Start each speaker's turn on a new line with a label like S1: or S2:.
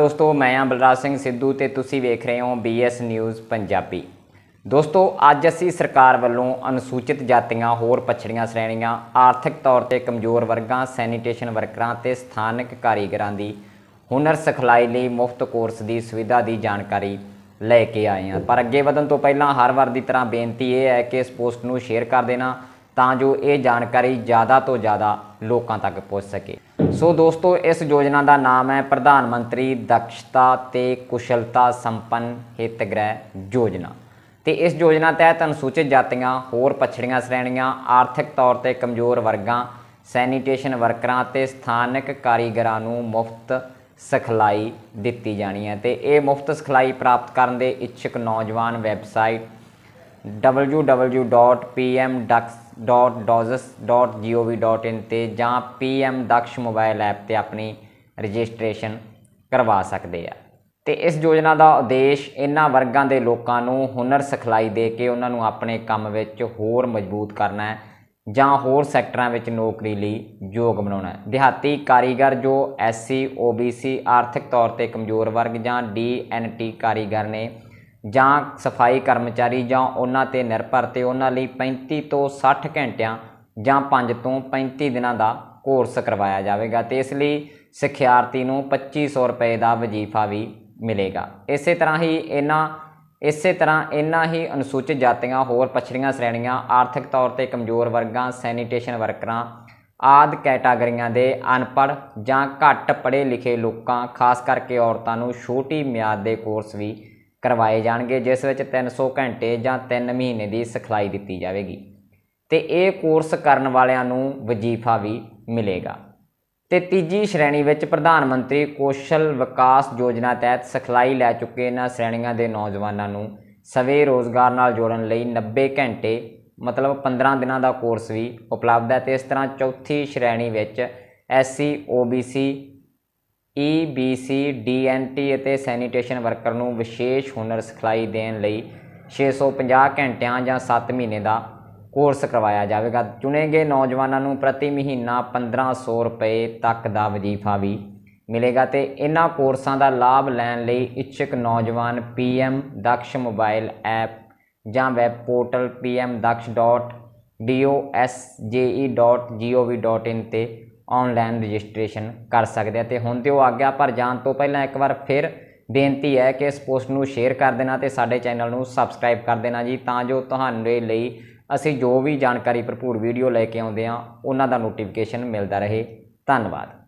S1: ਦੋਸਤੋ ਮੈਂ ਆ ਬਲਰਾਜ ਸਿੰਘ ਸਿੱਧੂ ਤੇ ਤੁਸੀਂ ਵੇਖ ਰਹੇ ਹੋ ਬੀਐਸ ਨਿਊਜ਼ ਪੰਜਾਬੀ ਦੋਸਤੋ ਅੱਜ ਅਸੀਂ ਸਰਕਾਰ ਵੱਲੋਂ ਅਨੁਸੂਚਿਤ ਜਾਤੀਆਂ ਹੋਰ ਪਛੜੀਆਂ ਸ਼੍ਰੇਣੀਆਂ ਆਰਥਿਕ ਤੌਰ ਤੇ ਕਮਜ਼ੋਰ ਵਰਗਾਂ ਸੈਨੀਟੇਸ਼ਨ ਵਰਕਰਾਂ ਤੇ ਸਥਾਨਕ ਕਾਰੀਗਰਾਂ ਦੀ ਹੁਨਰ ਸਿਖਲਾਈ ਲਈ ਮੁਫਤ ਕੋਰਸ ਦੀ ਸੁਵਿਧਾ ਦੀ ਜਾਣਕਾਰੀ ਲੈ ਕੇ ਆਏ ਹਾਂ ਪਰ ਅੱਗੇ ਵਧਣ ਤੋਂ ਪਹਿਲਾਂ ਹਰ ਵਾਰ ਦੀ ਤਰ੍ਹਾਂ ਬੇਨਤੀ ਇਹ ਹੈ ਕਿ ਇਸ ਪੋਸਟ ਨੂੰ ਸ਼ੇਅਰ ਕਰ ਦੇਣਾ ਤਾਂ ਜੋ ਇਹ ਜਾਣਕਾਰੀ ਜ਼ਿਆਦਾ ਤੋਂ ਜ਼ਿਆਦਾ ਲੋਕਾਂ ਤੱਕ ਪਹੁੰਚ ਸਕੇ ਸੋ ਦੋਸਤੋ ਇਸ ਯੋਜਨਾ ਦਾ ਨਾਮ ਹੈ ਪ੍ਰਧਾਨ ਮੰਤਰੀ ਦਕਸ਼ਤਾ ਤੇ ਕੁਸ਼ਲਤਾ ਸੰਪੰਨ ਹਿਤਗ੍ਰਹਿ ਯੋਜਨਾ ਤੇ ਇਸ ਯੋਜਨਾ ਤਹਿਤ ਅਨੁਸੂਚਿਤ ਜਾਤੀਆਂ ਹੋਰ ਪਛੜੀਆਂ ਸ਼੍ਰੇਣੀਆਂ ਆਰਥਿਕ ਤੌਰ ਤੇ ਕਮਜ਼ੋਰ ਵਰਗਾਂ ਸੈਨੀਟੇਸ਼ਨ ਵਰਕਰਾਂ ਤੇ ਸਥਾਨਕ ਕਾਰੀਗਰਾਂ ਨੂੰ ਮੁਫਤ ਸਖਲਾਈ ਦਿੱਤੀ ਜਾਣੀ ਹੈ ਤੇ ਇਹ ਮੁਫਤ ਸਖਲਾਈ ਪ੍ਰਾਪਤ ਕਰਨ ਦੇ ਇੱਛੁਕ ਨੌਜਵਾਨ ਵੈਬਸਾਈਟ www.pmdaks www.doses.gov.in ਤੇ ਜਾਂ PM ਦਕਸ਼ ਮੋਬਾਈਲ ਐਪ ਤੇ ਆਪਣੀ ਰਜਿਸਟ੍ਰੇਸ਼ਨ ਕਰਵਾ ਸਕਦੇ ਆ ਤੇ ਇਸ ਯੋਜਨਾ ਦਾ ਉਦੇਸ਼ ਇਹਨਾਂ ਵਰਗਾਂ ਦੇ ਲੋਕਾਂ ਨੂੰ ਹੁਨਰ ਸਿਖਲਾਈ ਦੇ ਕੇ ਉਹਨਾਂ ਨੂੰ ਆਪਣੇ ਕੰਮ ਵਿੱਚ ਹੋਰ ਮਜ਼ਬੂਤ ਕਰਨਾ ਹੈ ਜਾਂ ਹੋਰ ਸੈਕਟਰਾਂ ਵਿੱਚ ਨੌਕਰੀ ਲਈ ਯੋਗ ਬਣਾਉਣਾ ਹੈ ਦਿਹਾਤੀ ਕਾਰੀਗਰ ਜੋ ਐਸਸੀ ਓਬੀਸੀ ਆਰਥਿਕ ਤੌਰ ਤੇ ਕਮਜ਼ੋਰ ਵਰਗ ਜਾਂ ਡੀਐਨਟੀ ਕਾਰੀਗਰ ਨੇ ਜਾਂ ਸਫਾਈ ਕਰਮਚਾਰੀ ਜਾਂ ਉਹਨਾਂ ਤੇ ਨਿਰਭਰ ਤੇ ਉਹਨਾਂ ਲਈ 35 ਤੋਂ 60 ਘੰਟਿਆਂ ਜਾਂ 5 ਤੋਂ 35 ਦਿਨਾਂ ਦਾ ਕੋਰਸ ਕਰਵਾਇਆ ਜਾਵੇਗਾ ਤੇ ਇਸ ਲਈ ਸਿਖਿਆਰਥੀ ਨੂੰ 2500 ਰੁਪਏ ਦਾ ਵਜੀਫਾ ਵੀ ਮਿਲੇਗਾ ਇਸੇ ਤਰ੍ਹਾਂ ਹੀ ਇਹਨਾਂ ਇਸੇ ਤਰ੍ਹਾਂ ਇਹਨਾਂ ਹੀ ਅਨੁਸੂਚਿਤ ਜਾਤੀਆਂ ਹੋਰ ਪਛੜੀਆਂ ਸ਼੍ਰੇਣੀਆਂ ਆਰਥਿਕ ਤੌਰ ਤੇ ਕਮਜ਼ੋਰ ਵਰਗਾਂ ਸੈਨੀਟੇਸ਼ਨ ਵਰਕਰਾਂ ਆਦ ਕੈਟਾਗਰੀਆਂ ਦੇ ਅਨਪੜ ਜਾਂ ਘੱਟ ਪੜ੍ਹੇ ਲਿਖੇ ਲੋਕਾਂ ਖਾਸ ਕਰਕੇ ਔਰਤਾਂ ਨੂੰ ਛੋਟੀ ਮਿਆਦ ਦੇ ਕੋਰਸ ਵੀ ਕਰਵਾਏ ਜਾਣਗੇ ਜਿਸ ਵਿੱਚ 300 ਘੰਟੇ ਜਾਂ 3 ਮਹੀਨੇ ਦੀ ਸਿਖਲਾਈ ਦਿੱਤੀ ਜਾਵੇਗੀ ਤੇ ਇਹ ਕੋਰਸ ਕਰਨ ਵਾਲਿਆਂ ਨੂੰ ਵਜੀਫਾ ਵੀ ਮਿਲੇਗਾ ਤੇ ਤੀਜੀ ਸ਼੍ਰੇਣੀ ਵਿੱਚ ਪ੍ਰਧਾਨ ਮੰਤਰੀ ਕੌਸ਼ਲ ਵਿਕਾਸ ਯੋਜਨਾ ਤਹਿਤ ਸਿਖਲਾਈ ਲੈ ਚੁੱਕੇ ਇਹਨਾਂ ਸ਼੍ਰੇਣੀਆਂ ਦੇ ਨੌਜਵਾਨਾਂ ਨੂੰ ਸਵੇ ਰੋਜ਼ਗਾਰ ਨਾਲ ਜੋੜਨ ਲਈ 90 ਘੰਟੇ ਮਤਲਬ 15 ਦਿਨਾਂ ਦਾ ਕੋਰਸ ਵੀ ਉਪਲਬਧ ਹੈ ਤੇ ਇਸ ਤਰ੍ਹਾਂ ਚੌਥੀ ਸ਼੍ਰੇਣੀ ਵਿੱਚ SC OBC N e, T ਅਤੇ ਸੈਨੀਟੇਸ਼ਨ ਵਰਕਰ ਨੂੰ ਵਿਸ਼ੇਸ਼ ਹੁਨਰ ਸਿਖਲਾਈ ਦੇਣ ਲਈ 650 ਘੰਟਿਆਂ ਜਾਂ 7 ਮਹੀਨੇ ਦਾ ਕੋਰਸ ਕਰਵਾਇਆ ਜਾਵੇਗਾ ਚੁਣੇ ਗਏ ਨੌਜਵਾਨਾਂ ਨੂੰ ਪ੍ਰਤੀ ਮਹੀਨਾ 1500 ਰੁਪਏ ਤੱਕ ਦਾ ਵਜ਼ੀਫਾ ਵੀ ਮਿਲੇਗਾ ਤੇ ਇਹਨਾਂ ਕੋਰਸਾਂ ਦਾ ਲਾਭ ਲੈਣ ਲਈ ਇੱਛਕ ਨੌਜਵਾਨ ਪੀਐਮ ਦਕਸ਼ ਮੋਬਾਈਲ ਐਪ ਜਾਂ ਵੈਬ ਪੋਰਟਲ pmdaksh.dosje.gov.in ਤੇ ਆਨਲਾਈਨ ਰਜਿਸਟ੍ਰੇਸ਼ਨ ਕਰ ਸਕਦੇ ਆ ਤੇ ਹੁਣ ਤੇ ਉਹ ਆ ਗਿਆ ਪਰ ਜਾਣ ਤੋਂ ਪਹਿਲਾਂ ਇੱਕ ਵਾਰ ਫਿਰ ਬੇਨਤੀ ਹੈ ਕਿ ਇਸ ਪੋਸਟ ਨੂੰ ਸ਼ੇਅਰ ਕਰ ਦੇਣਾ ਤੇ ਸਾਡੇ ਚੈਨਲ ਨੂੰ ਸਬਸਕ੍ਰਾਈਬ ਕਰ ਦੇਣਾ ਜੀ ਤਾਂ ਜੋ ਤੁਹਾਨੂੰ ਲਈ ਅਸੀਂ ਜੋ ਵੀ ਜਾਣਕਾਰੀ ਭਰਪੂਰ ਵੀਡੀਓ ਲੈ ਕੇ ਆਉਂਦੇ ਆ ਉਹਨਾਂ ਦਾ ਨੋਟੀਫਿਕੇਸ਼ਨ ਮਿਲਦਾ ਰਹੇ ਧੰਨਵਾਦ